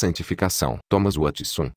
santificação. Thomas Watson.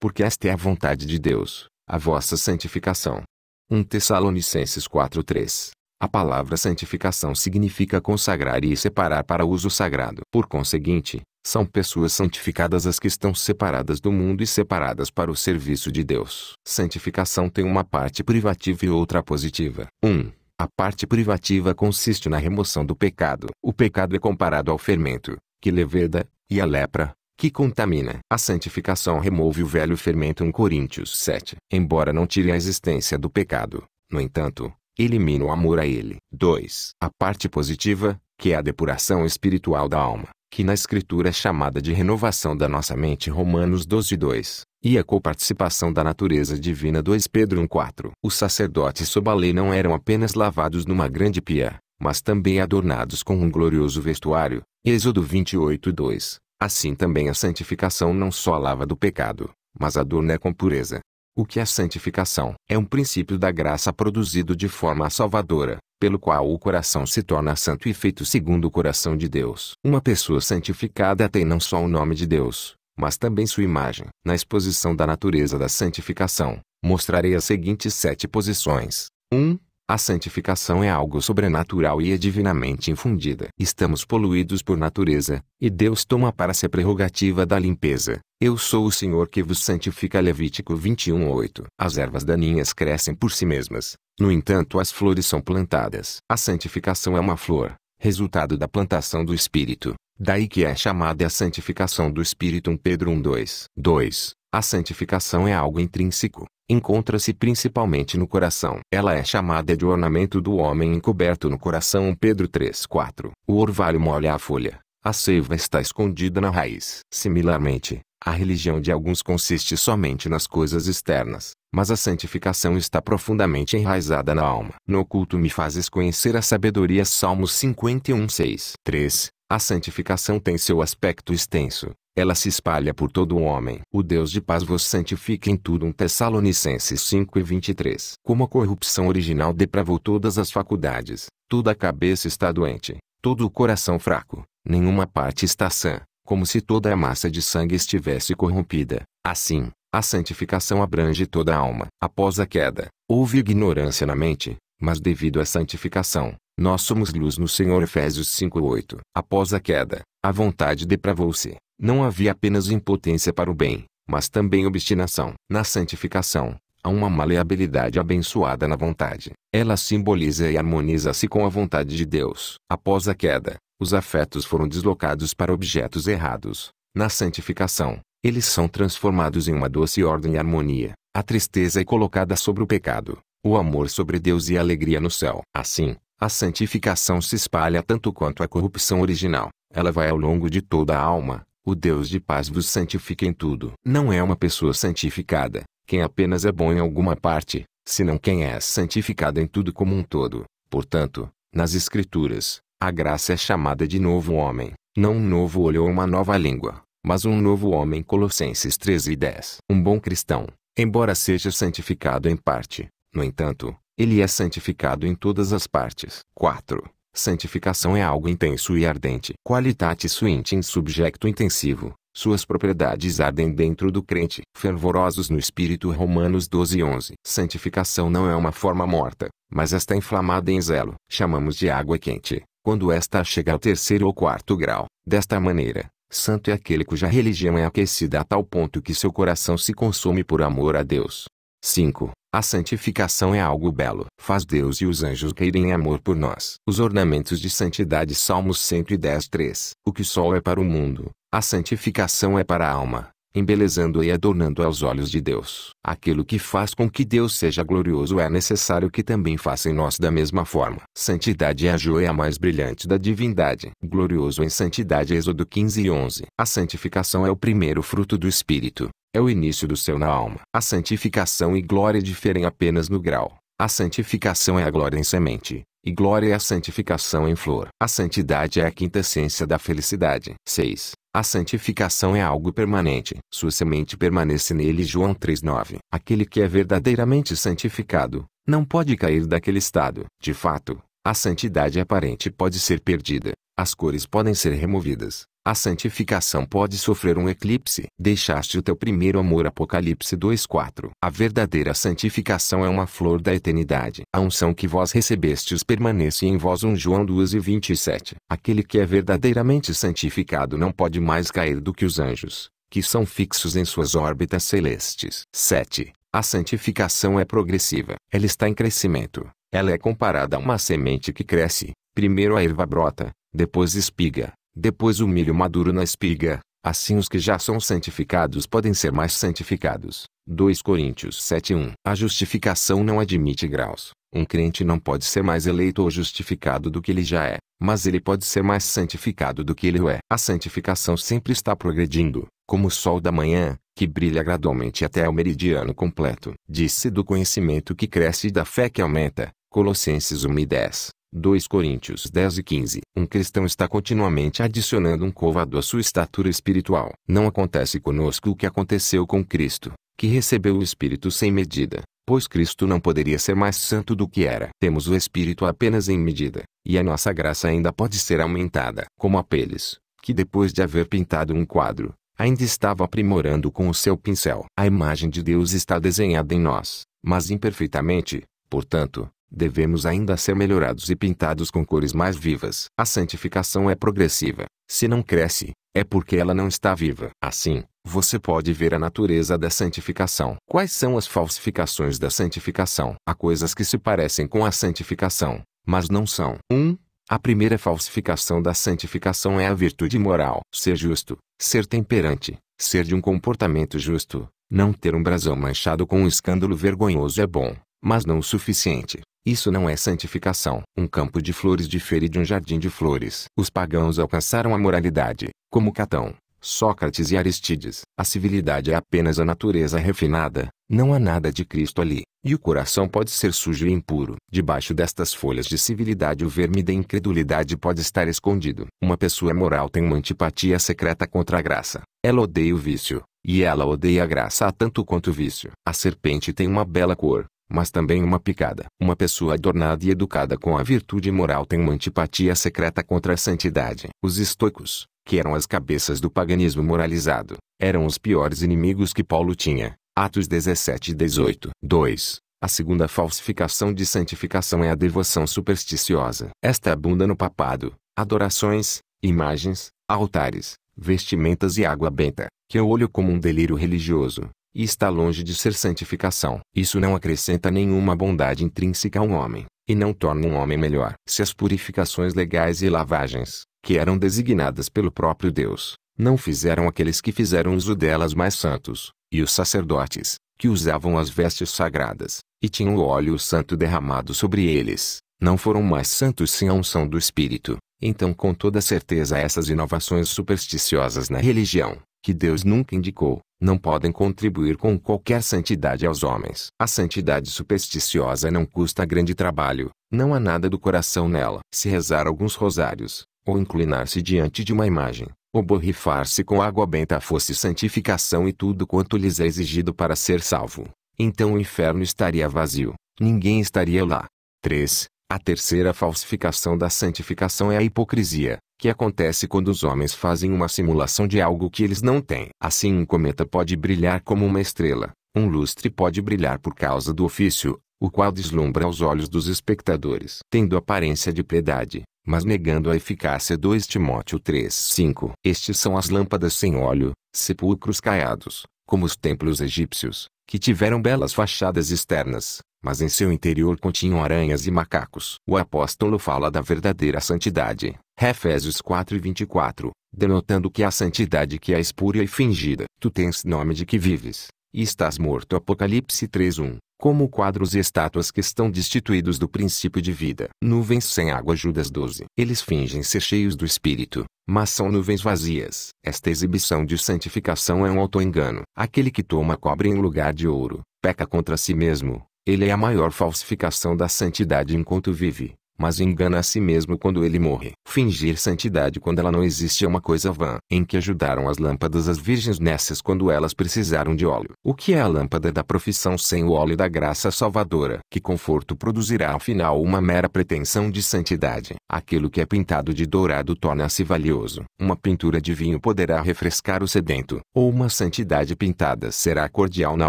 Porque esta é a vontade de Deus, a vossa santificação. 1 Tessalonicenses 4:3. A palavra santificação significa consagrar e separar para uso sagrado. Por conseguinte, são pessoas santificadas as que estão separadas do mundo e separadas para o serviço de Deus. Santificação tem uma parte privativa e outra positiva. 1. Um, a parte privativa consiste na remoção do pecado. O pecado é comparado ao fermento, que leveda, e a lepra, que contamina. A santificação remove o velho fermento em Coríntios 7. Embora não tire a existência do pecado, no entanto, elimina o amor a ele. 2. A parte positiva, que é a depuração espiritual da alma, que na escritura é chamada de renovação da nossa mente Romanos 12 2, e a coparticipação da natureza divina 2 Pedro 1 4. Os sacerdotes sob a lei não eram apenas lavados numa grande pia, mas também adornados com um glorioso vestuário, Êxodo 28 2. Assim também a santificação não só lava do pecado, mas adorna com pureza. O que é santificação? É um princípio da graça produzido de forma salvadora, pelo qual o coração se torna santo e feito segundo o coração de Deus. Uma pessoa santificada tem não só o nome de Deus, mas também sua imagem. Na exposição da natureza da santificação, mostrarei as seguintes sete posições. 1. Um, a santificação é algo sobrenatural e é divinamente infundida. Estamos poluídos por natureza, e Deus toma para si a prerrogativa da limpeza. Eu sou o Senhor que vos santifica. Levítico 21:8. As ervas daninhas crescem por si mesmas, no entanto as flores são plantadas. A santificação é uma flor, resultado da plantação do espírito. Daí que é chamada a santificação do espírito 1 Pedro 1:2. 2. A santificação é algo intrínseco, encontra-se principalmente no coração. Ela é chamada de ornamento do homem encoberto no coração. Pedro 3:4. O orvalho molha a folha, a seiva está escondida na raiz. Similarmente, a religião de alguns consiste somente nas coisas externas, mas a santificação está profundamente enraizada na alma. No culto me fazes conhecer a sabedoria. Salmos 51:6. 3. A santificação tem seu aspecto extenso, ela se espalha por todo o homem. O Deus de paz vos santifica em tudo. 1 Tessalonicenses 5 e 23. Como a corrupção original depravou todas as faculdades, toda a cabeça está doente, todo o coração fraco, nenhuma parte está sã, como se toda a massa de sangue estivesse corrompida. Assim, a santificação abrange toda a alma. Após a queda, houve ignorância na mente, mas devido à santificação, nós somos luz no Senhor Efésios 5:8. Após a queda, a vontade depravou-se, não havia apenas impotência para o bem, mas também obstinação. Na santificação, há uma maleabilidade abençoada na vontade. Ela simboliza e harmoniza-se com a vontade de Deus. Após a queda, os afetos foram deslocados para objetos errados. Na santificação, eles são transformados em uma doce ordem e harmonia. A tristeza é colocada sobre o pecado, o amor sobre Deus e a alegria no céu. Assim, a santificação se espalha tanto quanto a corrupção original. Ela vai ao longo de toda a alma, o Deus de paz vos santifica em tudo. Não é uma pessoa santificada, quem apenas é bom em alguma parte, senão quem é santificado em tudo como um todo. Portanto, nas Escrituras, a graça é chamada de novo homem, não um novo olho ou uma nova língua, mas um novo homem. Colossenses 13 e 10. Um bom cristão, embora seja santificado em parte, no entanto, ele é santificado em todas as partes. 4. Santificação é algo intenso e ardente. Qualitatis in subjecto intensivo. Suas propriedades ardem dentro do crente. Fervorosos no espírito Romanos 12 11. Santificação não é uma forma morta, mas está inflamada em zelo. Chamamos de água quente, quando esta chega ao terceiro ou quarto grau. Desta maneira, santo é aquele cuja religião é aquecida a tal ponto que seu coração se consome por amor a Deus. 5. A santificação é algo belo. Faz Deus e os anjos em amor por nós. Os ornamentos de santidade Salmos 110, 3. O que sol é para o mundo, a santificação é para a alma, embelezando e adornando aos olhos de Deus. Aquilo que faz com que Deus seja glorioso é necessário que também faça em nós da mesma forma. Santidade é a joia mais brilhante da divindade. Glorioso em santidade Êxodo 15 e 11. A santificação é o primeiro fruto do Espírito. É o início do céu na alma. A santificação e glória diferem apenas no grau. A santificação é a glória em semente, e glória é a santificação em flor. A santidade é a quinta essência da felicidade. 6. A santificação é algo permanente. Sua semente permanece nele. João 3:9. Aquele que é verdadeiramente santificado não pode cair daquele estado. De fato, a santidade aparente pode ser perdida. As cores podem ser removidas, a santificação pode sofrer um eclipse. Deixaste o teu primeiro amor Apocalipse 2:4. A verdadeira santificação é uma flor da eternidade. A unção que vós recebestes permanece em vós 1 João 2:27. Aquele que é verdadeiramente santificado não pode mais cair do que os anjos, que são fixos em suas órbitas celestes. 7. A santificação é progressiva. Ela está em crescimento. Ela é comparada a uma semente que cresce. Primeiro a erva brota, depois espiga, depois o milho maduro na espiga. Assim os que já são santificados podem ser mais santificados. 2 Coríntios 7:1 A justificação não admite graus. Um crente não pode ser mais eleito ou justificado do que ele já é, mas ele pode ser mais santificado do que ele o é. A santificação sempre está progredindo, como o sol da manhã, que brilha gradualmente até o meridiano completo. Disse do conhecimento que cresce e da fé que aumenta. Colossenses 1 e 10, 2 Coríntios 10 e 15. Um cristão está continuamente adicionando um covado à sua estatura espiritual. Não acontece conosco o que aconteceu com Cristo, que recebeu o Espírito sem medida, pois Cristo não poderia ser mais santo do que era. Temos o Espírito apenas em medida, e a nossa graça ainda pode ser aumentada. Como Apeles, que depois de haver pintado um quadro, ainda estava aprimorando com o seu pincel. A imagem de Deus está desenhada em nós, mas imperfeitamente, portanto, devemos ainda ser melhorados e pintados com cores mais vivas. A santificação é progressiva. Se não cresce, é porque ela não está viva. Assim, você pode ver a natureza da santificação. Quais são as falsificações da santificação? Há coisas que se parecem com a santificação, mas não são. 1. Um, a primeira falsificação da santificação é a virtude moral. Ser justo, ser temperante, ser de um comportamento justo, não ter um brasão manchado com um escândalo vergonhoso é bom, mas não o suficiente. Isso não é santificação. Um campo de flores difere de um jardim de flores. Os pagãos alcançaram a moralidade, como Catão, Sócrates e Aristides. A civilidade é apenas a natureza refinada, não há nada de Cristo ali, e o coração pode ser sujo e impuro. Debaixo destas folhas de civilidade o verme da incredulidade pode estar escondido. Uma pessoa moral tem uma antipatia secreta contra a graça. Ela odeia o vício, e ela odeia a graça tanto quanto o vício. A serpente tem uma bela cor, mas também uma picada. Uma pessoa adornada e educada com a virtude moral tem uma antipatia secreta contra a santidade. Os estoicos, que eram as cabeças do paganismo moralizado, eram os piores inimigos que Paulo tinha. Atos 17 e 18. 2. A segunda falsificação de santificação é a devoção supersticiosa. Esta abunda no papado, adorações, imagens, altares, vestimentas e água benta, que eu olho como um delírio religioso e está longe de ser santificação. Isso não acrescenta nenhuma bondade intrínseca a um homem, e não torna um homem melhor. Se as purificações legais e lavagens, que eram designadas pelo próprio Deus, não fizeram aqueles que fizeram uso delas mais santos, e os sacerdotes, que usavam as vestes sagradas, e tinham o óleo santo derramado sobre eles, não foram mais santos sem a unção do Espírito. Então, com toda certeza, essas inovações supersticiosas na religião, que Deus nunca indicou, não podem contribuir com qualquer santidade aos homens. A santidade supersticiosa não custa grande trabalho, não há nada do coração nela. Se rezar alguns rosários, ou inclinar-se diante de uma imagem, ou borrifar-se com água benta fosse santificação e tudo quanto lhes é exigido para ser salvo, então o inferno estaria vazio, ninguém estaria lá. 3. A terceira falsificação da santificação é a hipocrisia que acontece quando os homens fazem uma simulação de algo que eles não têm. Assim um cometa pode brilhar como uma estrela, um lustre pode brilhar por causa do ofício, o qual deslumbra aos olhos dos espectadores, tendo aparência de piedade, mas negando a eficácia 2 Timóteo 5. Estes são as lâmpadas sem óleo, sepulcros caiados, como os templos egípcios, que tiveram belas fachadas externas, mas em seu interior continham aranhas e macacos. O apóstolo fala da verdadeira santidade, Efésios 4 e 24, denotando que a santidade que é espúria e fingida. Tu tens nome de que vives, e estás morto. Apocalipse 3.1 como quadros e estátuas que estão destituídos do princípio de vida. Nuvens sem água Judas 12. Eles fingem ser cheios do Espírito, mas são nuvens vazias. Esta exibição de santificação é um auto-engano. Aquele que toma cobre em lugar de ouro, peca contra si mesmo ele é a maior falsificação da santidade enquanto vive mas engana a si mesmo quando ele morre. Fingir santidade quando ela não existe é uma coisa vã, em que ajudaram as lâmpadas as virgens nessas quando elas precisaram de óleo. O que é a lâmpada da profissão sem o óleo da graça salvadora? Que conforto produzirá ao final uma mera pretensão de santidade? Aquilo que é pintado de dourado torna-se valioso. Uma pintura de vinho poderá refrescar o sedento, ou uma santidade pintada será cordial na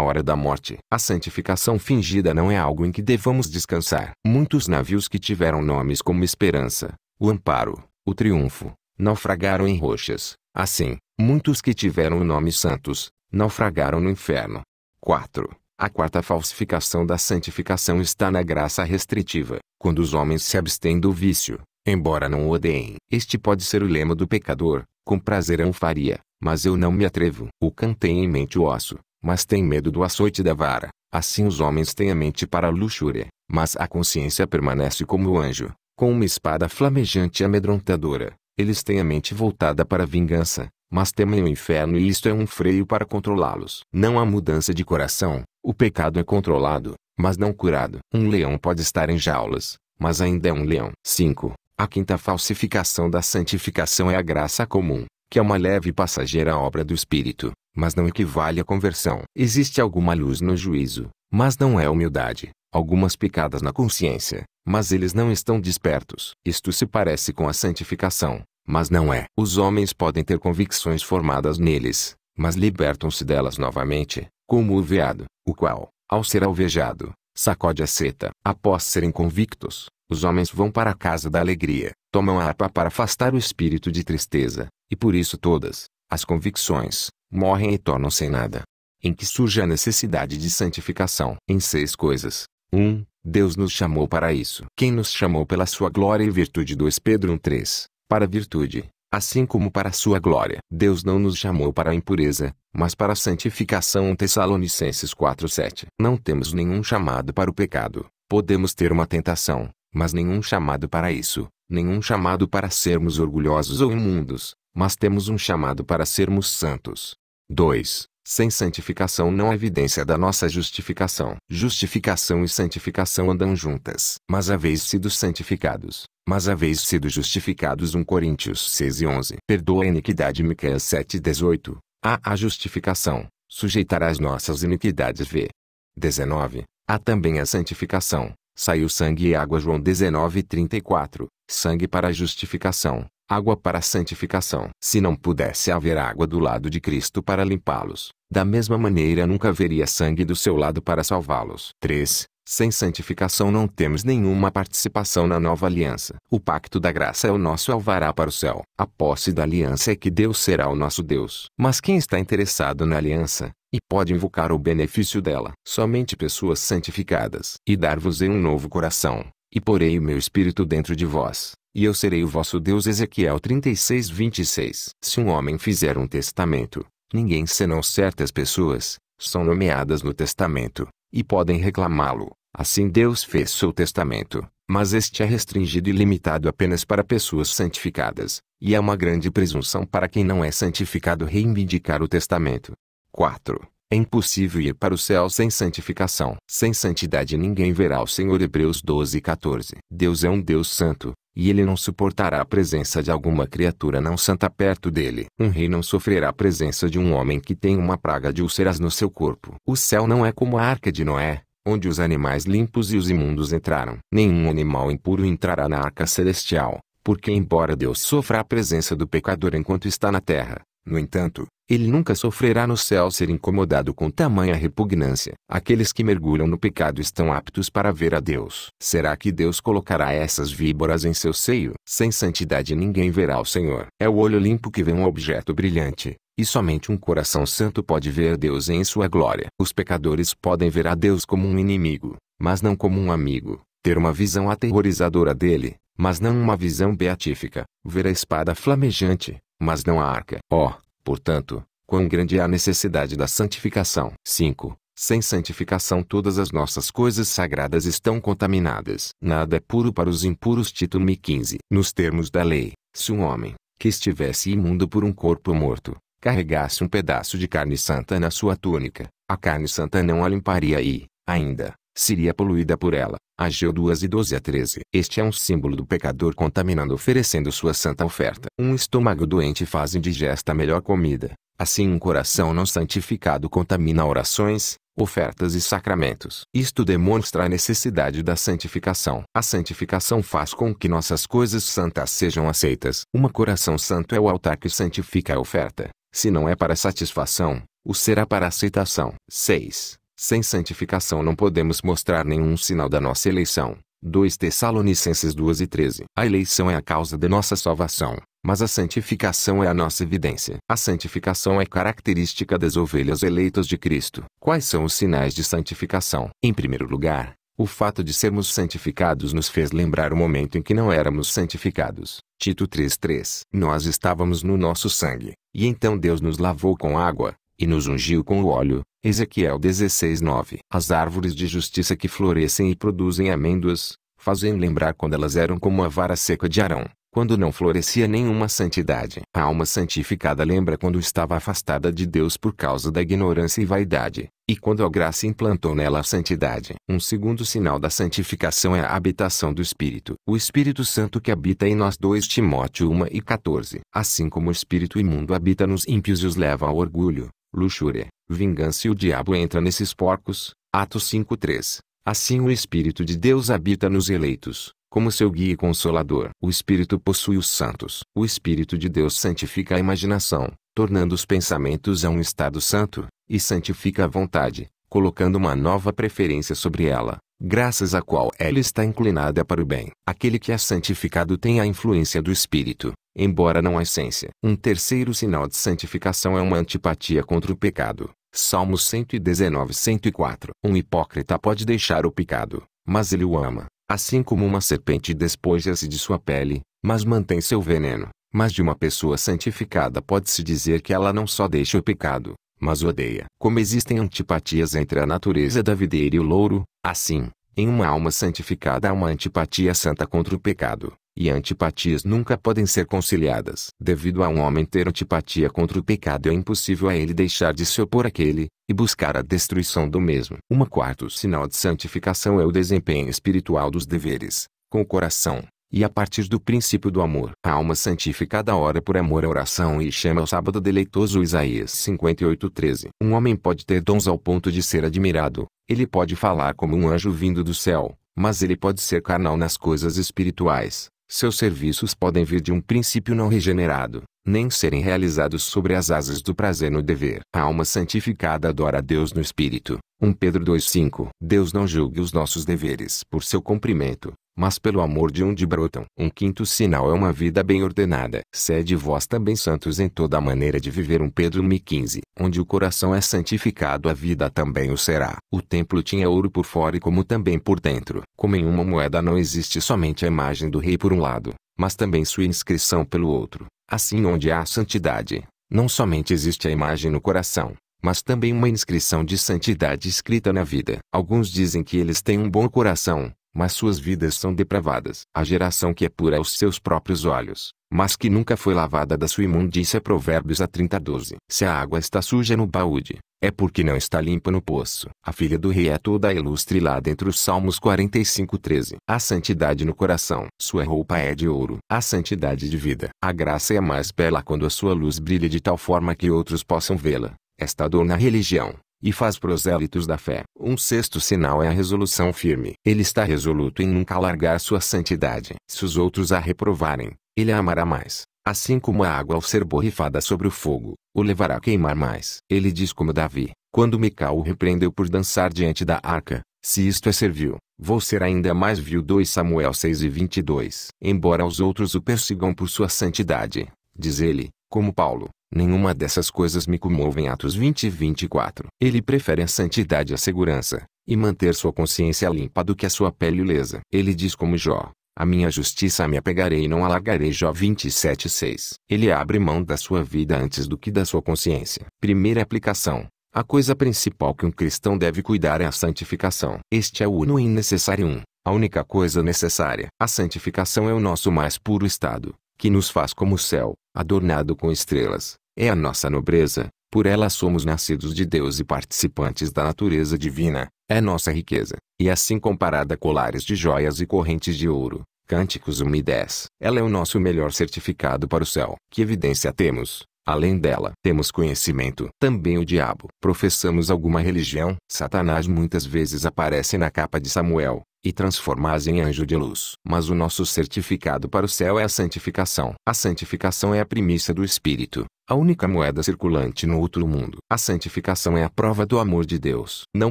hora da morte. A santificação fingida não é algo em que devamos descansar. Muitos navios que tiveram ganharam nomes como esperança, o amparo, o triunfo, naufragaram em rochas. Assim, muitos que tiveram o nome santos, naufragaram no inferno. 4. A quarta falsificação da santificação está na graça restritiva, quando os homens se abstêm do vício, embora não o odeiem. Este pode ser o lema do pecador, com prazer eu faria, mas eu não me atrevo. O cão tem em mente o osso, mas tem medo do açoite da vara. Assim os homens têm a mente para a luxúria, mas a consciência permanece como o anjo, com uma espada flamejante e amedrontadora. Eles têm a mente voltada para a vingança, mas temem o inferno e isto é um freio para controlá-los. Não há mudança de coração, o pecado é controlado, mas não curado. Um leão pode estar em jaulas, mas ainda é um leão. 5. A quinta falsificação da santificação é a graça comum, que é uma leve e passageira obra do Espírito, mas não equivale à conversão. Existe alguma luz no juízo, mas não é humildade algumas picadas na consciência, mas eles não estão despertos. Isto se parece com a santificação, mas não é. Os homens podem ter convicções formadas neles, mas libertam-se delas novamente, como o veado, o qual, ao ser alvejado, sacode a seta. Após serem convictos, os homens vão para a casa da alegria, tomam a harpa para afastar o espírito de tristeza, e por isso todas, as convicções, morrem e tornam-se nada. Em que surge a necessidade de santificação. Em seis coisas, 1. Deus nos chamou para isso. Quem nos chamou pela sua glória e virtude 2 Pedro 3. para virtude, assim como para sua glória. Deus não nos chamou para a impureza, mas para a santificação 1 Tessalonicenses 7. Não temos nenhum chamado para o pecado. Podemos ter uma tentação, mas nenhum chamado para isso, nenhum chamado para sermos orgulhosos ou imundos, mas temos um chamado para sermos santos. 2. Sem santificação não há evidência da nossa justificação. Justificação e santificação andam juntas. Mas haveis sido santificados, mas haveis sido justificados 1 Coríntios 6 e 11. Perdoa a iniquidade Miqueias 7 e 18. Há a justificação, sujeitará as nossas iniquidades v. 19. Há também a santificação, saiu sangue e água João 19 e 34. Sangue para a justificação, água para a santificação. Se não pudesse haver água do lado de Cristo para limpá-los, da mesma maneira nunca haveria sangue do seu lado para salvá-los. 3. Sem santificação não temos nenhuma participação na nova aliança. O pacto da graça é o nosso alvará para o céu. A posse da aliança é que Deus será o nosso Deus. Mas quem está interessado na aliança, e pode invocar o benefício dela, somente pessoas santificadas. E dar-vos-ei um novo coração, e porei o meu espírito dentro de vós, e eu serei o vosso Deus. Ezequiel 36, 26. Se um homem fizer um testamento, Ninguém senão certas pessoas, são nomeadas no testamento, e podem reclamá-lo. Assim Deus fez seu testamento, mas este é restringido e limitado apenas para pessoas santificadas, e é uma grande presunção para quem não é santificado reivindicar o testamento. 4. É impossível ir para o céu sem santificação. Sem santidade ninguém verá o Senhor. Hebreus 12, 14. Deus é um Deus santo, e ele não suportará a presença de alguma criatura não santa perto dele. Um rei não sofrerá a presença de um homem que tem uma praga de úlceras no seu corpo. O céu não é como a arca de Noé, onde os animais limpos e os imundos entraram. Nenhum animal impuro entrará na arca celestial, porque embora Deus sofra a presença do pecador enquanto está na terra, no entanto, ele nunca sofrerá no céu ser incomodado com tamanha repugnância. Aqueles que mergulham no pecado estão aptos para ver a Deus. Será que Deus colocará essas víboras em seu seio? Sem santidade ninguém verá o Senhor. É o olho limpo que vê um objeto brilhante. E somente um coração santo pode ver Deus em sua glória. Os pecadores podem ver a Deus como um inimigo, mas não como um amigo. Ter uma visão aterrorizadora dele, mas não uma visão beatífica. Ver a espada flamejante, mas não a arca. Ó, oh, Portanto, quão grande é a necessidade da santificação. 5. Sem santificação todas as nossas coisas sagradas estão contaminadas. Nada é puro para os impuros. Título 15. Nos termos da lei, se um homem, que estivesse imundo por um corpo morto, carregasse um pedaço de carne santa na sua túnica, a carne santa não a limparia e, ainda, seria poluída por ela. Ageu 2 e 12 a 13. Este é um símbolo do pecador contaminando oferecendo sua santa oferta. Um estômago doente faz indigesta a melhor comida. Assim um coração não santificado contamina orações, ofertas e sacramentos. Isto demonstra a necessidade da santificação. A santificação faz com que nossas coisas santas sejam aceitas. Um coração santo é o altar que santifica a oferta. Se não é para satisfação, o será para aceitação. 6. Sem santificação não podemos mostrar nenhum sinal da nossa eleição. 2 Tessalonicenses 2 e 13. A eleição é a causa da nossa salvação, mas a santificação é a nossa evidência. A santificação é característica das ovelhas eleitas de Cristo. Quais são os sinais de santificação? Em primeiro lugar, o fato de sermos santificados nos fez lembrar o momento em que não éramos santificados. Tito 3:3. Nós estávamos no nosso sangue, e então Deus nos lavou com água, e nos ungiu com o óleo. Ezequiel 16:9. As árvores de justiça que florescem e produzem amêndoas, fazem lembrar quando elas eram como a vara seca de Arão, quando não florescia nenhuma santidade. A alma santificada lembra quando estava afastada de Deus por causa da ignorância e vaidade, e quando a graça implantou nela a santidade. Um segundo sinal da santificação é a habitação do Espírito. O Espírito Santo que habita em nós 2 Timóteo 1 e 14. Assim como o Espírito imundo habita nos ímpios e os leva ao orgulho, luxúria, vingança e o diabo entra nesses porcos. Atos 5:3. Assim o Espírito de Deus habita nos eleitos, como seu guia e consolador. O Espírito possui os santos. O Espírito de Deus santifica a imaginação, tornando os pensamentos a um estado santo, e santifica a vontade, colocando uma nova preferência sobre ela, graças à qual ela está inclinada para o bem. Aquele que é santificado tem a influência do Espírito, embora não a essência. Um terceiro sinal de santificação é uma antipatia contra o pecado. Salmo 119, 104. Um hipócrita pode deixar o pecado, mas ele o ama. Assim como uma serpente despoja-se de sua pele, mas mantém seu veneno. Mas de uma pessoa santificada pode-se dizer que ela não só deixa o pecado, mas o odeia. Como existem antipatias entre a natureza da videira e o louro, assim, em uma alma santificada há uma antipatia santa contra o pecado, e antipatias nunca podem ser conciliadas. Devido a um homem ter antipatia contra o pecado é impossível a ele deixar de se opor àquele, e buscar a destruição do mesmo. Uma quarto sinal de santificação é o desempenho espiritual dos deveres, com o coração, e a partir do princípio do amor. A alma santificada ora por amor à oração e chama o sábado deleitoso Isaías 58:13. Um homem pode ter dons ao ponto de ser admirado, ele pode falar como um anjo vindo do céu, mas ele pode ser carnal nas coisas espirituais, seus serviços podem vir de um princípio não regenerado, nem serem realizados sobre as asas do prazer no dever. A alma santificada adora a Deus no Espírito. 1 Pedro 2,5 Deus não julgue os nossos deveres por seu cumprimento. Mas pelo amor de onde brotam. Um quinto sinal é uma vida bem ordenada. Sede vós também santos em toda a maneira de viver. 1 Pedro 1,15 Onde o coração é santificado a vida também o será. O templo tinha ouro por fora e como também por dentro. Como em uma moeda não existe somente a imagem do rei por um lado, mas também sua inscrição pelo outro. Assim onde há santidade, não somente existe a imagem no coração, mas também uma inscrição de santidade escrita na vida. Alguns dizem que eles têm um bom coração, mas suas vidas são depravadas. A geração que é pura aos seus próprios olhos, mas que nunca foi lavada da sua imundícia. Provérbios a 30:12. Se a água está suja no baúde, é porque não está limpa no poço. A filha do rei é toda ilustre lá dentro. Salmos 45:13. A santidade no coração. Sua roupa é de ouro. A santidade de vida. A graça é mais bela quando a sua luz brilha de tal forma que outros possam vê-la. Esta dor na religião e faz prosélitos da fé. Um sexto sinal é a resolução firme. Ele está resoluto em nunca largar sua santidade. Se os outros a reprovarem, ele a amará mais. Assim como a água ao ser borrifada sobre o fogo, o levará a queimar mais. Ele diz como Davi, quando Micael o repreendeu por dançar diante da arca, se isto é servil, vou ser ainda mais vil. 2 Samuel 6 e 22. Embora os outros o persigam por sua santidade, diz ele, como Paulo, Nenhuma dessas coisas me comovem. Atos 20 e 24. Ele prefere a santidade à segurança, e manter sua consciência limpa do que a sua pele lesa. Ele diz como Jó, a minha justiça me apegarei e não alargarei. Jó 27 6. Ele abre mão da sua vida antes do que da sua consciência. Primeira aplicação. A coisa principal que um cristão deve cuidar é a santificação. Este é o uno e necessário um. A única coisa necessária. A santificação é o nosso mais puro estado, que nos faz como o céu, adornado com estrelas é a nossa nobreza, por ela somos nascidos de Deus e participantes da natureza divina, é nossa riqueza, e assim comparada a colares de joias e correntes de ouro, Cânticos 1 e 10. Ela é o nosso melhor certificado para o céu. Que evidência temos? Além dela, temos conhecimento, também o diabo. Professamos alguma religião? Satanás muitas vezes aparece na capa de Samuel, e transformás em anjo de luz. Mas o nosso certificado para o céu é a santificação. A santificação é a primícia do Espírito, a única moeda circulante no outro mundo. A santificação é a prova do amor de Deus. Não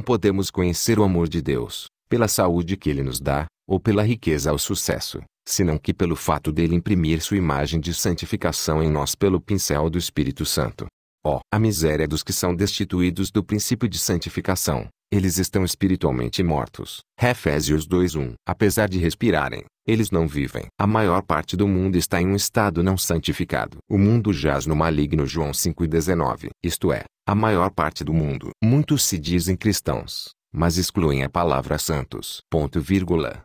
podemos conhecer o amor de Deus, pela saúde que Ele nos dá, ou pela riqueza ou sucesso, senão que pelo fato dele imprimir sua imagem de santificação em nós pelo pincel do Espírito Santo. Ó, oh, a miséria dos que são destituídos do princípio de santificação. Eles estão espiritualmente mortos. Efésios 2:1. Apesar de respirarem, eles não vivem. A maior parte do mundo está em um estado não santificado. O mundo jaz no maligno João 5:19. Isto é, a maior parte do mundo. Muitos se dizem cristãos, mas excluem a palavra santos. Ponto vírgula.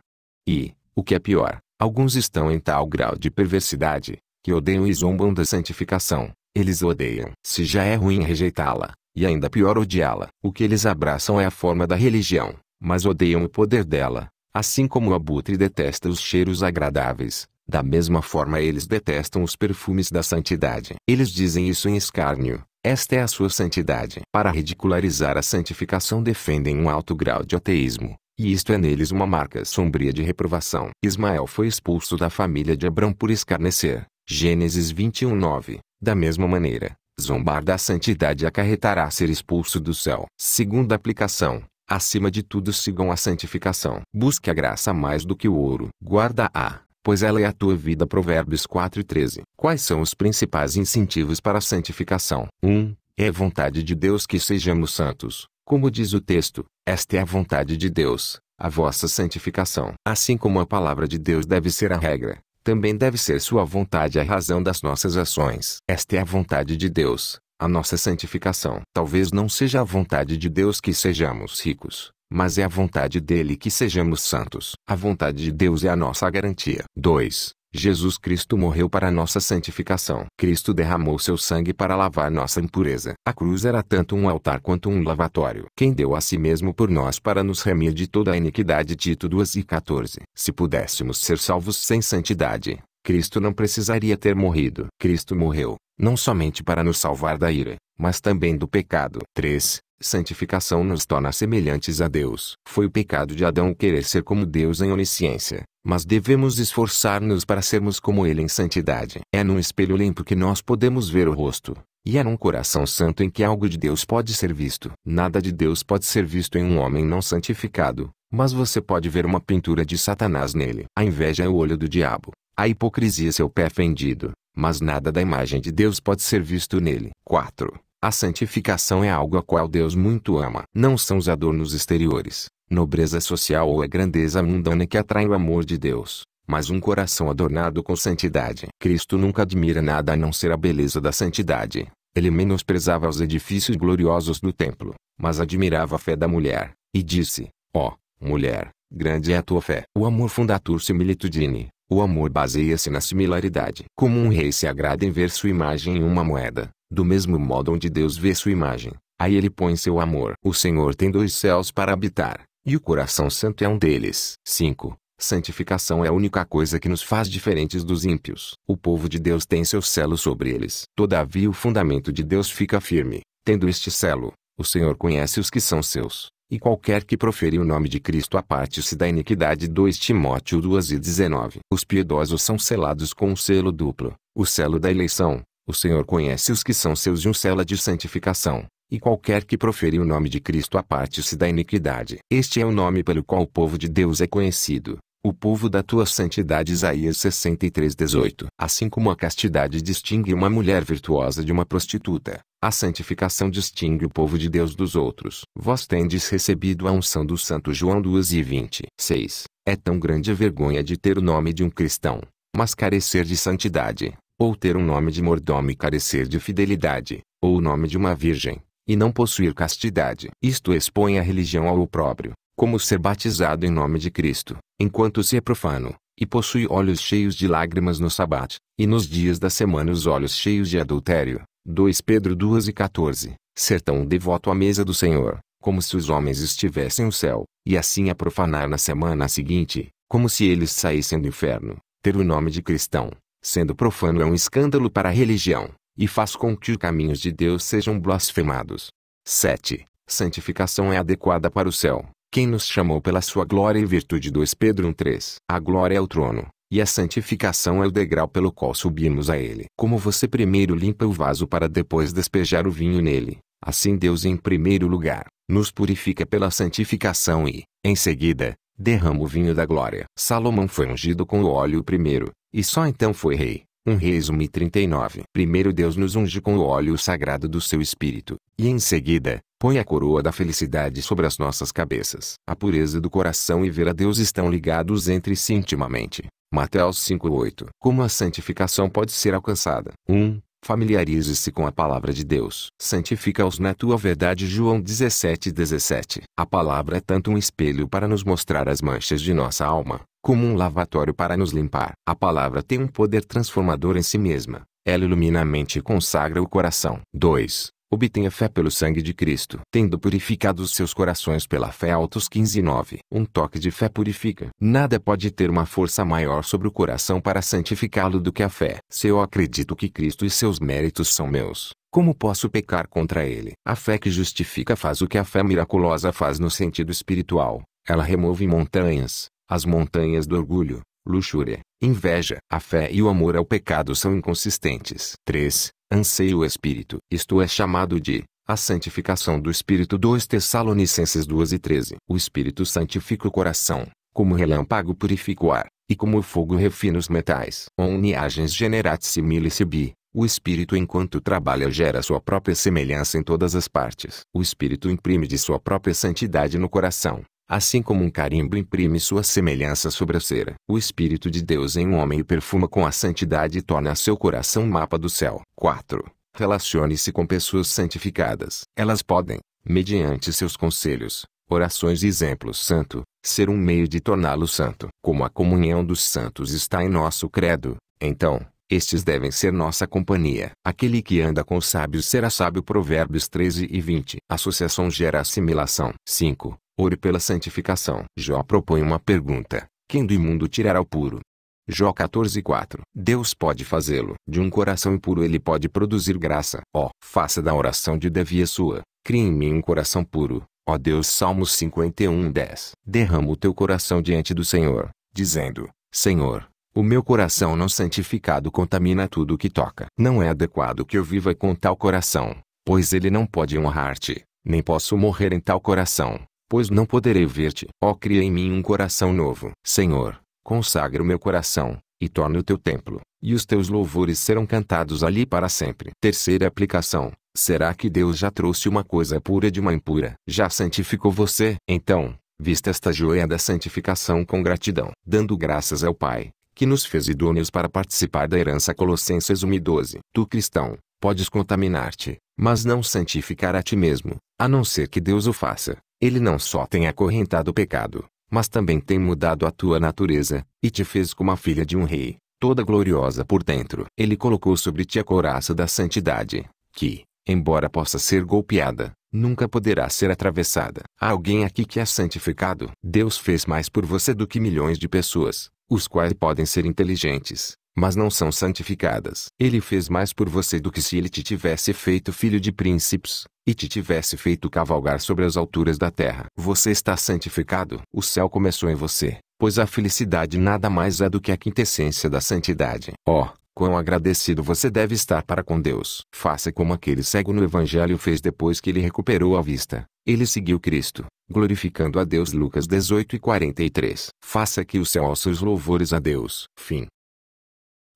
E, o que é pior, alguns estão em tal grau de perversidade que odeiam e zombam da santificação, eles odeiam. Se já é ruim rejeitá-la, e ainda pior odiá-la. O que eles abraçam é a forma da religião, mas odeiam o poder dela. Assim como o abutre detesta os cheiros agradáveis, da mesma forma eles detestam os perfumes da santidade. Eles dizem isso em escárnio. Esta é a sua santidade. Para ridicularizar a santificação defendem um alto grau de ateísmo, e isto é neles uma marca sombria de reprovação. Ismael foi expulso da família de Abrão por escarnecer, Gênesis 21, 9. Da mesma maneira, zombar da santidade acarretará ser expulso do céu. Segunda aplicação. Acima de tudo sigam a santificação. Busque a graça mais do que o ouro. Guarda-a, pois ela é a tua vida. Provérbios 4 e 13. Quais são os principais incentivos para a santificação? 1. Um, é vontade de Deus que sejamos santos. Como diz o texto, esta é a vontade de Deus, a vossa santificação. Assim como a palavra de Deus deve ser a regra, também deve ser sua vontade a razão das nossas ações. Esta é a vontade de Deus, a nossa santificação. Talvez não seja a vontade de Deus que sejamos ricos, mas é a vontade dele que sejamos santos. A vontade de Deus é a nossa garantia. 2. Jesus Cristo morreu para nossa santificação. Cristo derramou seu sangue para lavar nossa impureza. A cruz era tanto um altar quanto um lavatório. Quem deu a si mesmo por nós para nos remir de toda a iniquidade. Tito 2 e 14. Se pudéssemos ser salvos sem santidade, Cristo não precisaria ter morrido. Cristo morreu, não somente para nos salvar da ira, mas também do pecado. 3. Santificação nos torna semelhantes a Deus. Foi o pecado de Adão querer ser como Deus em onisciência mas devemos esforçar-nos para sermos como Ele em santidade. É num espelho limpo que nós podemos ver o rosto, e é num coração santo em que algo de Deus pode ser visto. Nada de Deus pode ser visto em um homem não santificado, mas você pode ver uma pintura de Satanás nele. A inveja é o olho do diabo, a hipocrisia é seu pé fendido, mas nada da imagem de Deus pode ser visto nele. 4. A santificação é algo a qual Deus muito ama. Não são os adornos exteriores, nobreza social ou a grandeza mundana que atrai o amor de Deus, mas um coração adornado com santidade. Cristo nunca admira nada a não ser a beleza da santidade. Ele menosprezava os edifícios gloriosos do templo, mas admirava a fé da mulher, e disse: Ó, oh, mulher, grande é a tua fé. O amor fundatur similitudine, o amor baseia-se na similaridade. Como um rei se agrada em ver sua imagem em uma moeda, do mesmo modo onde Deus vê sua imagem, aí ele põe seu amor. O Senhor tem dois céus para habitar, e o coração santo é um deles. 5. Santificação é a única coisa que nos faz diferentes dos ímpios. O povo de Deus tem seu selo sobre eles. Todavia o fundamento de Deus fica firme. Tendo este selo, o Senhor conhece os que são seus. E qualquer que proferir o nome de Cristo a parte se da iniquidade 2 Timóteo 2 e 19. Os piedosos são selados com um selo duplo. O selo da eleição, o Senhor conhece os que são seus e um selo de santificação. E qualquer que proferir o nome de Cristo aparte-se da iniquidade. Este é o nome pelo qual o povo de Deus é conhecido, o povo da tua santidade. Isaías 63:18. Assim como a castidade distingue uma mulher virtuosa de uma prostituta, a santificação distingue o povo de Deus dos outros. Vós tendes recebido a unção do Santo João 2 e 20. 6. É tão grande a vergonha de ter o nome de um cristão, mas carecer de santidade, ou ter o um nome de mordomo e carecer de fidelidade, ou o nome de uma virgem, e não possuir castidade. Isto expõe a religião ao próprio, como ser batizado em nome de Cristo, enquanto se é profano, e possui olhos cheios de lágrimas no sabate, e nos dias da semana os olhos cheios de adultério. 2 Pedro 2 e 14. Ser tão devoto à mesa do Senhor, como se os homens estivessem no céu, e assim a profanar na semana seguinte, como se eles saíssem do inferno. Ter o nome de cristão, sendo profano é um escândalo para a religião e faz com que os caminhos de Deus sejam blasfemados. 7. Santificação é adequada para o céu, quem nos chamou pela sua glória e virtude 2 Pedro 1 3. A glória é o trono, e a santificação é o degrau pelo qual subimos a ele. Como você primeiro limpa o vaso para depois despejar o vinho nele, assim Deus em primeiro lugar nos purifica pela santificação e, em seguida, derrama o vinho da glória. Salomão foi ungido com o óleo primeiro, e só então foi rei. 1 Resume 39. Primeiro Deus nos unge com o óleo sagrado do seu espírito, e em seguida, põe a coroa da felicidade sobre as nossas cabeças. A pureza do coração e ver a Deus estão ligados entre si intimamente. Mateus 5:8. Como a santificação pode ser alcançada? 1. Familiarize-se com a palavra de Deus. Santifica-os na tua verdade. João 17, 17. A palavra é tanto um espelho para nos mostrar as manchas de nossa alma, como um lavatório para nos limpar. A palavra tem um poder transformador em si mesma. Ela ilumina a mente e consagra o coração. 2 obtenha fé pelo sangue de Cristo, tendo purificado os seus corações pela fé. Autos 15 9. Um toque de fé purifica. Nada pode ter uma força maior sobre o coração para santificá-lo do que a fé. Se eu acredito que Cristo e seus méritos são meus, como posso pecar contra ele? A fé que justifica faz o que a fé miraculosa faz no sentido espiritual. Ela remove montanhas, as montanhas do orgulho, luxúria, inveja. A fé e o amor ao pecado são inconsistentes. 3. Anseio o Espírito. Isto é chamado de a santificação do Espírito 2 Tessalonicenses 2 e 13. O Espírito santifica o coração, como o relâmpago purifica o ar, e como o fogo refina os metais. Oniagens generat simile sibi. O espírito enquanto trabalha gera sua própria semelhança em todas as partes. O espírito imprime de sua própria santidade no coração, Assim como um carimbo imprime sua semelhança sobre a cera, o Espírito de Deus em um homem o perfuma com a santidade e torna seu coração mapa do céu. 4. Relacione-se com pessoas santificadas. Elas podem, mediante seus conselhos, orações e exemplos santo, ser um meio de torná-lo santo. Como a comunhão dos santos está em nosso credo, então, estes devem ser nossa companhia. Aquele que anda com sábios será sábio. Provérbios 13 e 20. Associação gera assimilação. 5. Ore pela santificação. Jó propõe uma pergunta: quem do imundo tirará o puro? Jó 14:4. Deus pode fazê-lo. De um coração impuro ele pode produzir graça. Ó, oh, faça da oração de Davi a sua. Crie em mim um coração puro. Ó oh Deus, Salmos 51:10. Derrama o teu coração diante do Senhor, dizendo: Senhor, o meu coração não santificado contamina tudo o que toca. Não é adequado que eu viva com tal coração, pois ele não pode honrar-te, nem posso morrer em tal coração, pois não poderei ver-te. Ó, oh, cria em mim um coração novo. Senhor, consagra o meu coração, e torna o teu templo, e os teus louvores serão cantados ali para sempre. Terceira aplicação. Será que Deus já trouxe uma coisa pura de uma impura? Já santificou você? Então, vista esta joia da santificação com gratidão, dando graças ao Pai, que nos fez idôneos para participar da herança Colossenses 1:12. Tu cristão, podes contaminar-te, mas não santificar a ti mesmo, a não ser que Deus o faça. Ele não só tem acorrentado o pecado, mas também tem mudado a tua natureza, e te fez como a filha de um rei, toda gloriosa por dentro. Ele colocou sobre ti a couraça da santidade, que, embora possa ser golpeada, nunca poderá ser atravessada. Há alguém aqui que é santificado? Deus fez mais por você do que milhões de pessoas, os quais podem ser inteligentes, mas não são santificadas. Ele fez mais por você do que se ele te tivesse feito filho de príncipes, e te tivesse feito cavalgar sobre as alturas da terra. Você está santificado. O céu começou em você, pois a felicidade nada mais é do que a quintessência da santidade. Ó, oh, quão agradecido você deve estar para com Deus. Faça como aquele cego no Evangelho fez depois que ele recuperou a vista. Ele seguiu Cristo, glorificando a Deus. Lucas 18 e 43. Faça que o céu aos seus louvores a Deus. Fim.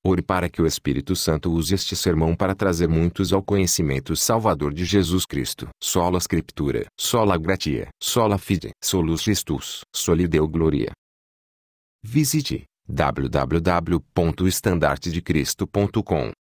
Ore para que o Espírito Santo use este sermão para trazer muitos ao conhecimento salvador de Jesus Cristo. Sola Scriptura, sola gratia, sola fide, solus Christus, soli Deo gloria. Visite www.estandartedecristo.com